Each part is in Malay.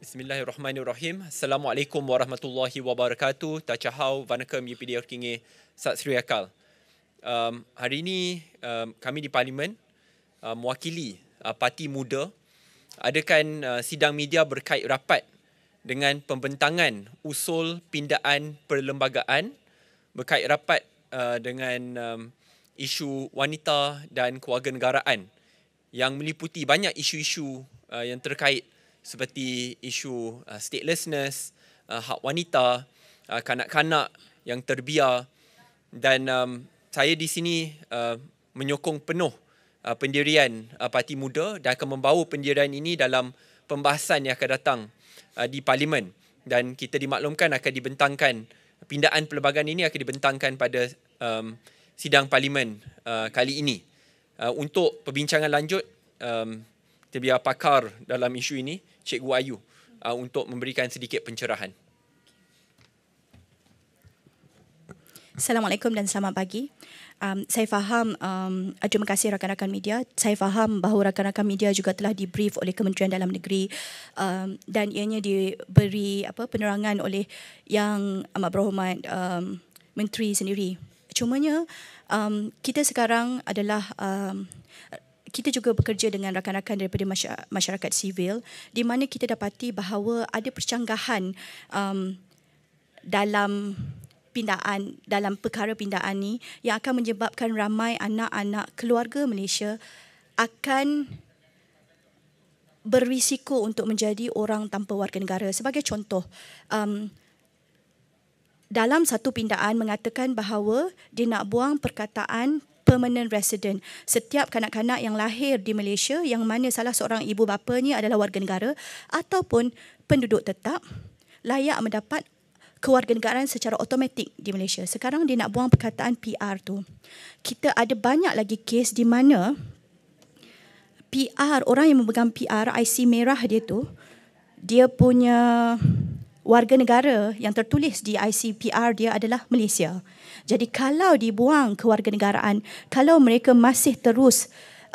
Bismillahirrahmanirrahim. Assalamualaikum warahmatullahi wabarakatuh. Tachahau vanakam YPDR Kinge Sat Sri Akal. Um, hari ini um, kami di Parlimen uh, mewakili uh, parti muda adakan uh, sidang media berkait rapat dengan pembentangan usul pindaan perlembagaan berkait rapat uh, dengan um, isu wanita dan keluarga negaraan yang meliputi banyak isu-isu uh, yang terkait dengan seperti isu uh, statelessness, uh, hak wanita, uh, kanak-kanak yang terbiar dan um, saya di sini uh, menyokong penuh uh, pendirian uh, Parti Muda dan akan membawa pendirian ini dalam pembahasan yang akan datang uh, di parlimen dan kita dimaklumkan akan dibentangkan pindaan pelbagai ini akan dibentangkan pada um, sidang parlimen uh, kali ini uh, untuk perbincangan lanjut um, tibia pakar dalam isu ini, Cikgu Ayu, uh, untuk memberikan sedikit pencerahan. Assalamualaikum dan selamat pagi. Um, saya faham, um, uh, terima kasih rakan-rakan media. Saya faham bahawa rakan-rakan media juga telah dibrief oleh Kementerian Dalam Negeri um, dan ianya diberi apa penerangan oleh Yang Amat Berhormat um, Menteri sendiri. Cumanya, um, kita sekarang adalah um, kita juga bekerja dengan rakan-rakan daripada masyarakat sivil di mana kita dapati bahawa ada percanggahan um, dalam pindaan dalam perkara pindaan ini yang akan menyebabkan ramai anak-anak keluarga Malaysia akan berisiko untuk menjadi orang tanpa warga negara. Sebagai contoh, um, dalam satu pindaan mengatakan bahawa dia nak buang perkataan permanent resident. Setiap kanak-kanak yang lahir di Malaysia yang mana salah seorang ibu bapanya adalah warga negara ataupun penduduk tetap layak mendapat kewarganegaraan secara automatik di Malaysia. Sekarang dia nak buang perkataan PR tu. Kita ada banyak lagi kes di mana PR, orang yang memegang PR, IC merah dia tu, dia punya warga negara yang tertulis di IC PR dia adalah Malaysia. Jadi kalau dibuang kewarganegaraan, kalau mereka masih terus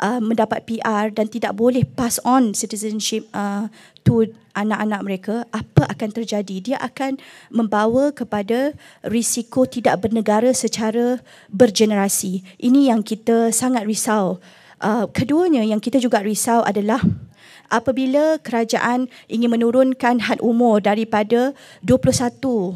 uh, mendapat PR dan tidak boleh pass on citizenship uh, to anak-anak mereka, apa akan terjadi? Dia akan membawa kepada risiko tidak bernegara secara bergenerasi. Ini yang kita sangat risau. Uh, keduanya yang kita juga risau adalah apabila kerajaan ingin menurunkan had umur daripada 21 uh,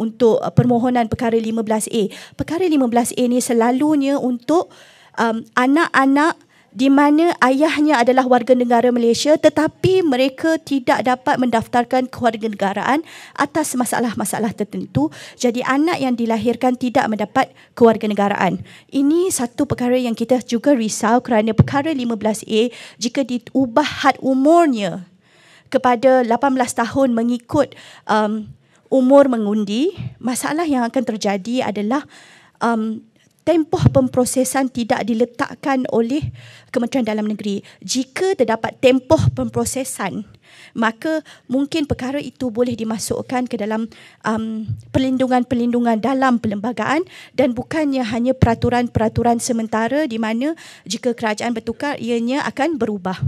untuk uh, permohonan perkara 15A. Perkara 15A ini selalunya untuk um, anak-anak di mana ayahnya adalah warga negara Malaysia tetapi mereka tidak dapat mendaftarkan kewarganegaraan atas masalah-masalah tertentu jadi anak yang dilahirkan tidak mendapat kewarganegaraan ini satu perkara yang kita juga risau kerana perkara 15A jika diubah had umurnya kepada 18 tahun mengikut um, umur mengundi, masalah yang akan terjadi adalah um, tempoh pemprosesan tidak diletakkan oleh Kementerian Dalam Negeri jika terdapat tempoh pemprosesan maka mungkin perkara itu boleh dimasukkan ke dalam um, perlindungan-perlindungan dalam perlembagaan dan bukannya hanya peraturan-peraturan sementara di mana jika kerajaan bertukar ianya akan berubah.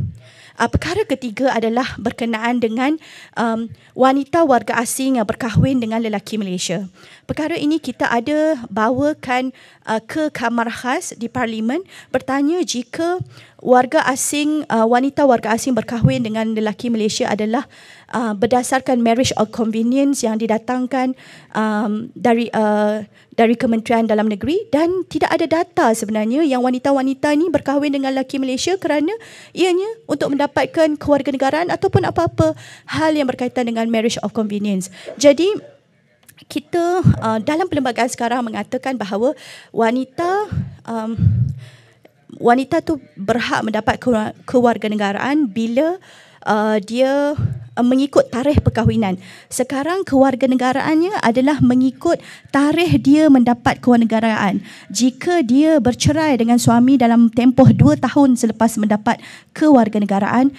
Uh, perkara ketiga adalah berkenaan dengan um, wanita warga asing yang berkahwin dengan lelaki Malaysia. Perkara ini kita ada bawakan uh, ke kamar khas di parlimen bertanya jika warga asing uh, wanita warga asing berkahwin dengan lelaki Malaysia adalah uh, berdasarkan marriage of convenience yang didatangkan um, dari uh, dari Kementerian Dalam Negeri dan tidak ada data sebenarnya yang wanita-wanita ini berkahwin dengan lelaki Malaysia kerana ianya untuk mendapatkan kewarganegaraan ataupun apa-apa hal yang berkaitan dengan marriage of convenience. Jadi kita uh, dalam perlembagaan sekarang mengatakan bahawa wanita um, wanita tu berhak mendapat kewarganegaraan bila uh, dia uh, mengikut tarikh perkahwinan. Sekarang kewarganegaraannya adalah mengikut tarikh dia mendapat kewarganegaraan. Jika dia bercerai dengan suami dalam tempoh dua tahun selepas mendapat kewarganegaraan,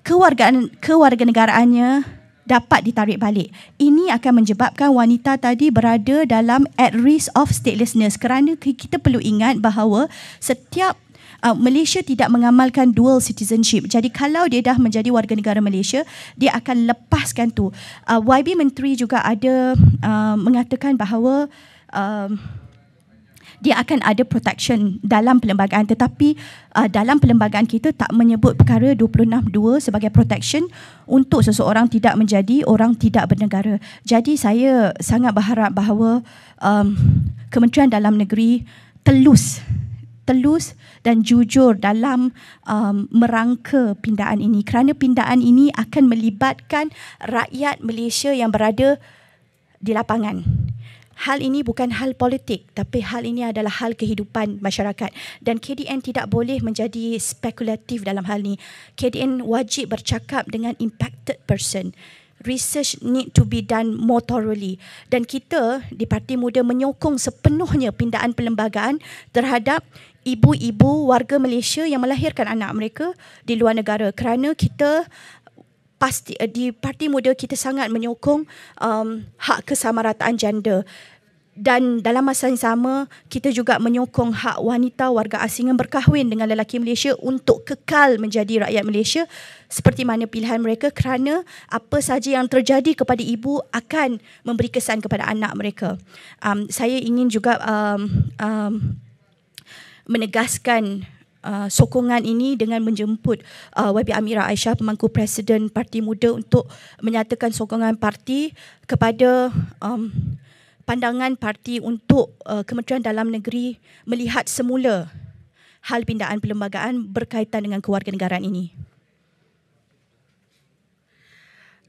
kewargaan kewarganegaraannya dapat ditarik balik. Ini akan menyebabkan wanita tadi berada dalam at risk of statelessness kerana kita perlu ingat bahawa setiap uh, Malaysia tidak mengamalkan dual citizenship. Jadi kalau dia dah menjadi warga negara Malaysia, dia akan lepaskan tu. Uh, YB Menteri juga ada uh, mengatakan bahawa uh, dia akan ada protection dalam perlembagaan tetapi uh, dalam perlembagaan kita tak menyebut perkara 262 sebagai protection untuk seseorang tidak menjadi orang tidak bernegara. Jadi saya sangat berharap bahawa um, Kementerian Dalam Negeri telus telus dan jujur dalam um, merangka pindaan ini kerana pindaan ini akan melibatkan rakyat Malaysia yang berada di lapangan. Hal ini bukan hal politik tapi hal ini adalah hal kehidupan masyarakat dan KDN tidak boleh menjadi spekulatif dalam hal ini. KDN wajib bercakap dengan impacted person research need to be done more thoroughly dan kita di Parti Muda menyokong sepenuhnya pindaan perlembagaan terhadap ibu-ibu warga Malaysia yang melahirkan anak mereka di luar negara kerana kita pasti di Parti Muda kita sangat menyokong um, hak kesamarataan gender dan dalam masa yang sama kita juga menyokong hak wanita warga asing yang berkahwin dengan lelaki Malaysia untuk kekal menjadi rakyat Malaysia seperti mana pilihan mereka kerana apa sahaja yang terjadi kepada ibu akan memberi kesan kepada anak mereka. Um saya ingin juga um um menegaskan Uh, sokongan ini dengan menjemput uh, YB Amira Aisyah pemangku presiden Parti Muda untuk menyatakan sokongan parti kepada um, pandangan parti untuk uh, Kementerian Dalam Negeri melihat semula hal pindaan perlembagaan berkaitan dengan kewarganegaraan ini?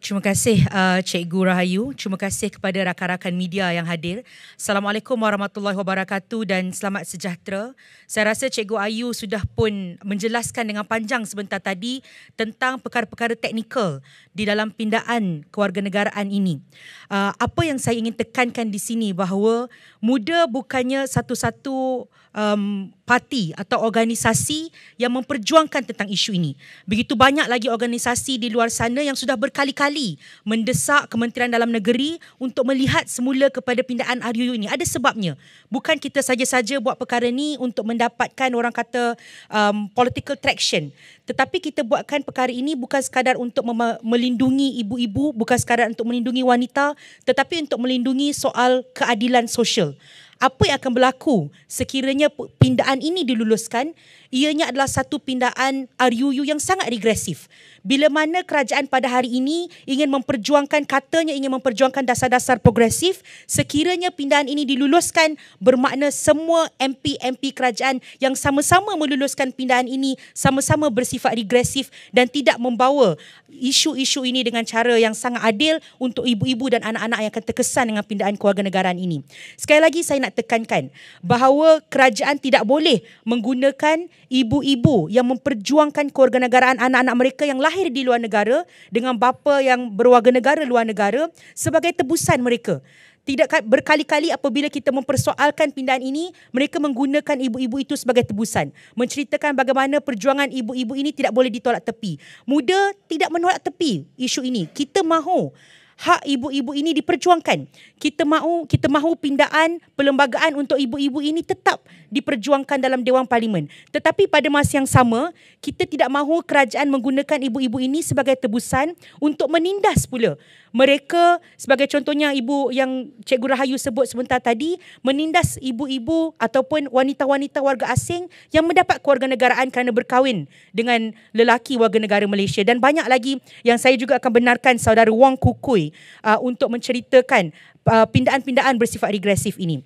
Terima kasih uh, Cikgu Rahayu. Terima kasih kepada rakan-rakan media yang hadir. Assalamualaikum warahmatullahi wabarakatuh dan selamat sejahtera. Saya rasa Cikgu Ayu sudah pun menjelaskan dengan panjang sebentar tadi tentang perkara-perkara teknikal di dalam pindaan kewarganegaraan ini. Uh, apa yang saya ingin tekankan di sini bahawa muda bukannya satu-satu um, parti atau organisasi yang memperjuangkan tentang isu ini. Begitu banyak lagi organisasi di luar sana yang sudah berkali-kali mendesak Kementerian Dalam Negeri untuk melihat semula kepada pindaan RUU ini. Ada sebabnya. Bukan kita saja-saja buat perkara ini untuk mendapatkan orang kata um, political traction. Tetapi kita buatkan perkara ini bukan sekadar untuk melindungi ibu-ibu, bukan sekadar untuk melindungi wanita, tetapi untuk melindungi soal keadilan sosial apa yang akan berlaku sekiranya pindaan ini diluluskan ianya adalah satu pindaan RUU yang sangat regresif. Bila mana kerajaan pada hari ini ingin memperjuangkan katanya ingin memperjuangkan dasar-dasar progresif, sekiranya pindaan ini diluluskan bermakna semua MP-MP kerajaan yang sama-sama meluluskan pindaan ini sama-sama bersifat regresif dan tidak membawa isu-isu ini dengan cara yang sangat adil untuk ibu-ibu dan anak-anak yang akan terkesan dengan pindaan negaraan ini. Sekali lagi saya nak tekankan bahawa kerajaan tidak boleh menggunakan ibu-ibu yang memperjuangkan kewarganegaraan anak-anak mereka yang lahir di luar negara dengan bapa yang berwarga negara luar negara sebagai tebusan mereka. Tidak berkali-kali apabila kita mempersoalkan pindahan ini, mereka menggunakan ibu-ibu itu sebagai tebusan. Menceritakan bagaimana perjuangan ibu-ibu ini tidak boleh ditolak tepi. Muda tidak menolak tepi isu ini. Kita mahu hak ibu-ibu ini diperjuangkan. Kita mahu kita mahu pindaan perlembagaan untuk ibu-ibu ini tetap diperjuangkan dalam Dewan Parlimen. Tetapi pada masa yang sama, kita tidak mahu kerajaan menggunakan ibu-ibu ini sebagai tebusan untuk menindas pula. Mereka sebagai contohnya ibu yang Cikgu Rahayu sebut sebentar tadi, menindas ibu-ibu ataupun wanita-wanita warga asing yang mendapat keluarga negaraan kerana berkahwin dengan lelaki warga negara Malaysia. Dan banyak lagi yang saya juga akan benarkan saudara Wong Kukui uh, untuk menceritakan uh, pindaan-pindaan bersifat regresif ini.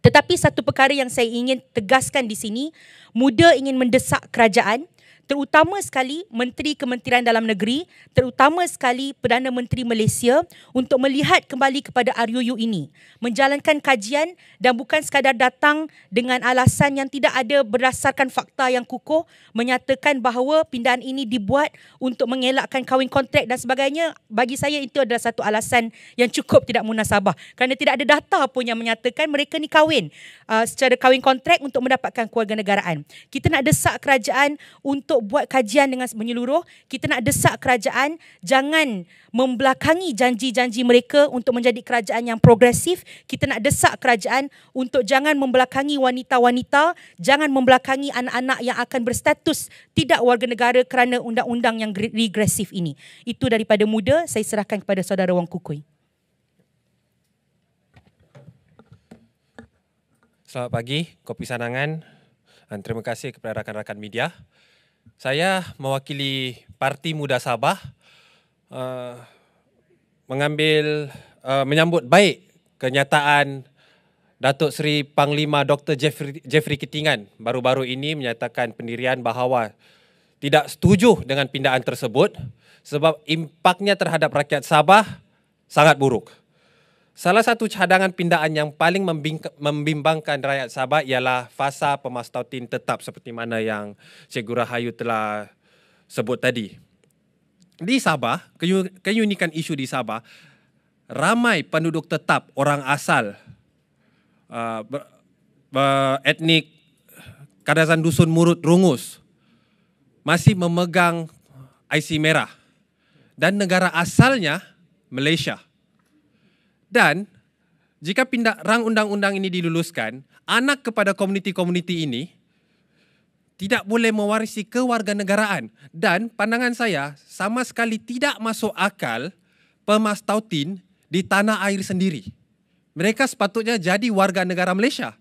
Tetapi satu perkara yang saya ingin tegaskan di sini, muda ingin mendesak kerajaan, terutama sekali Menteri Kementerian Dalam Negeri, terutama sekali Perdana Menteri Malaysia untuk melihat kembali kepada RUU ini, menjalankan kajian dan bukan sekadar datang dengan alasan yang tidak ada berdasarkan fakta yang kukuh menyatakan bahawa pindahan ini dibuat untuk mengelakkan kawin kontrak dan sebagainya. Bagi saya itu adalah satu alasan yang cukup tidak munasabah kerana tidak ada data pun yang menyatakan mereka ni kahwin uh, secara kawin kontrak untuk mendapatkan keluarga negaraan. Kita nak desak kerajaan untuk untuk buat kajian dengan menyeluruh. Kita nak desak kerajaan jangan membelakangi janji-janji mereka untuk menjadi kerajaan yang progresif. Kita nak desak kerajaan untuk jangan membelakangi wanita-wanita, jangan membelakangi anak-anak yang akan berstatus tidak warga negara kerana undang-undang yang regresif ini. Itu daripada muda, saya serahkan kepada saudara Wang Kukui. Selamat pagi, Kopi Sanangan. Dan terima kasih kepada rakan-rakan media saya mewakili Parti Muda Sabah uh, mengambil uh, menyambut baik kenyataan Datuk Seri Panglima Dr. Jeffrey, Jeffrey Ketingan baru-baru ini menyatakan pendirian bahawa tidak setuju dengan pindaan tersebut sebab impaknya terhadap rakyat Sabah sangat buruk. Salah satu cadangan pindaan yang paling membimbangkan rakyat Sabah ialah fasa pemastautin tetap seperti mana yang Cikgu Rahayu telah sebut tadi. Di Sabah, keunikan isu di Sabah, ramai penduduk tetap orang asal uh, etnik Kadazan Dusun Murut Rungus masih memegang IC merah dan negara asalnya Malaysia. Dan jika pindah rang undang-undang ini diluluskan, anak kepada komuniti-komuniti ini tidak boleh mewarisi kewarganegaraan dan pandangan saya sama sekali tidak masuk akal pemastautin di tanah air sendiri. Mereka sepatutnya jadi warga negara Malaysia.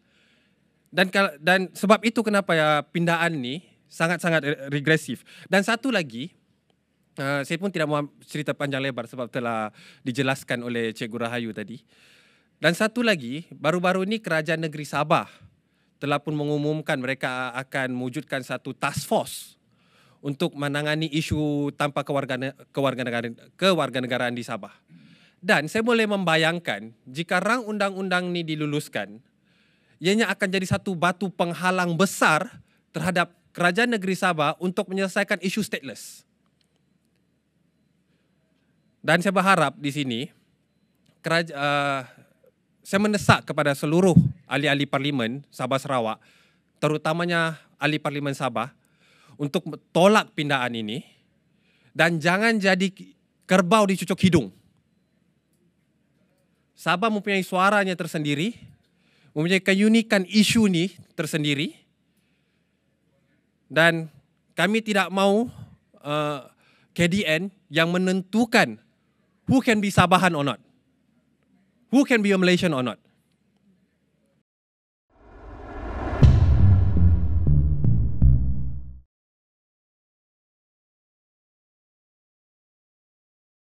Dan dan sebab itu kenapa ya pindaan ni sangat-sangat regresif. Dan satu lagi, Uh, saya pun tidak mahu cerita panjang lebar sebab telah dijelaskan oleh Cikgu Rahayu tadi. Dan satu lagi, baru-baru ini Kerajaan Negeri Sabah telah pun mengumumkan mereka akan mewujudkan satu task force untuk menangani isu tanpa kewarganegaraan kewarganegaraan di Sabah. Dan saya boleh membayangkan jika rang undang-undang ini diluluskan, ianya akan jadi satu batu penghalang besar terhadap Kerajaan Negeri Sabah untuk menyelesaikan isu stateless. Dan saya berharap di sini keraja, uh, eh, saya mendesak kepada seluruh ahli-ahli parlimen Sabah Sarawak terutamanya ahli parlimen Sabah untuk tolak pindaan ini dan jangan jadi kerbau dicucuk hidung. Sabah mempunyai suaranya tersendiri, mempunyai keunikan isu ini tersendiri dan kami tidak mahu uh, eh, KDN yang menentukan who can be Sabahan or not? Who can be a Malaysian or not?